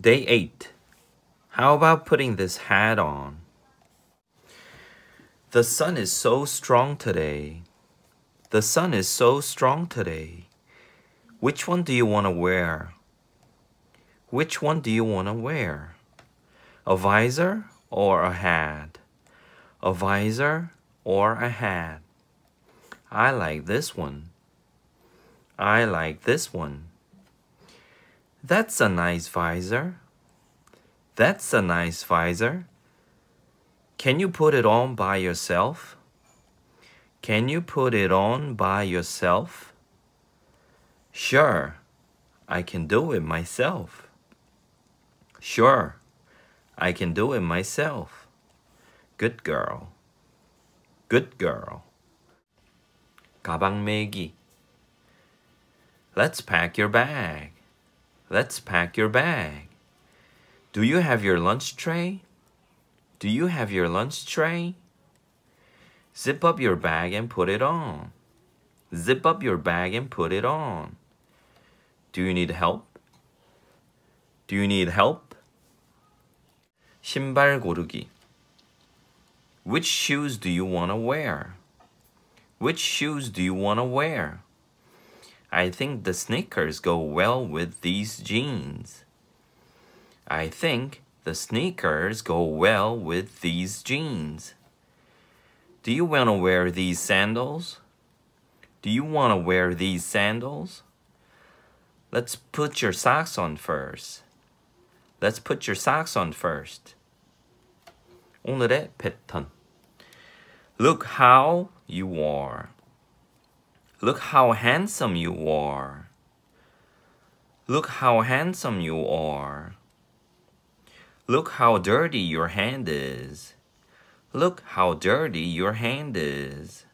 Day 8. How about putting this hat on? The sun is so strong today. The sun is so strong today. Which one do you want to wear? Which one do you want to wear? A visor or a hat? A visor or a hat? I like this one. I like this one. That's a nice visor. That's a nice visor. Can you put it on by yourself? Can you put it on by yourself? Sure, I can do it myself. Sure, I can do it myself. Good girl. Good girl. 가방 메기. Let's pack your bag. Let's pack your bag. Do you have your lunch tray? Do you have your lunch tray? Zip up your bag and put it on. Zip up your bag and put it on. Do you need help? Do you need help? 신발 고르기 Which shoes do you want to wear? Which shoes do you want to wear? I think the sneakers go well with these jeans. I think the sneakers go well with these jeans. Do you want to wear these sandals? Do you want to wear these sandals? Let's put your socks on first. Let's put your socks on first. 오늘의 패턴 Look how you are. Look how handsome you are. Look how handsome you are. Look how dirty your hand is. Look how dirty your hand is.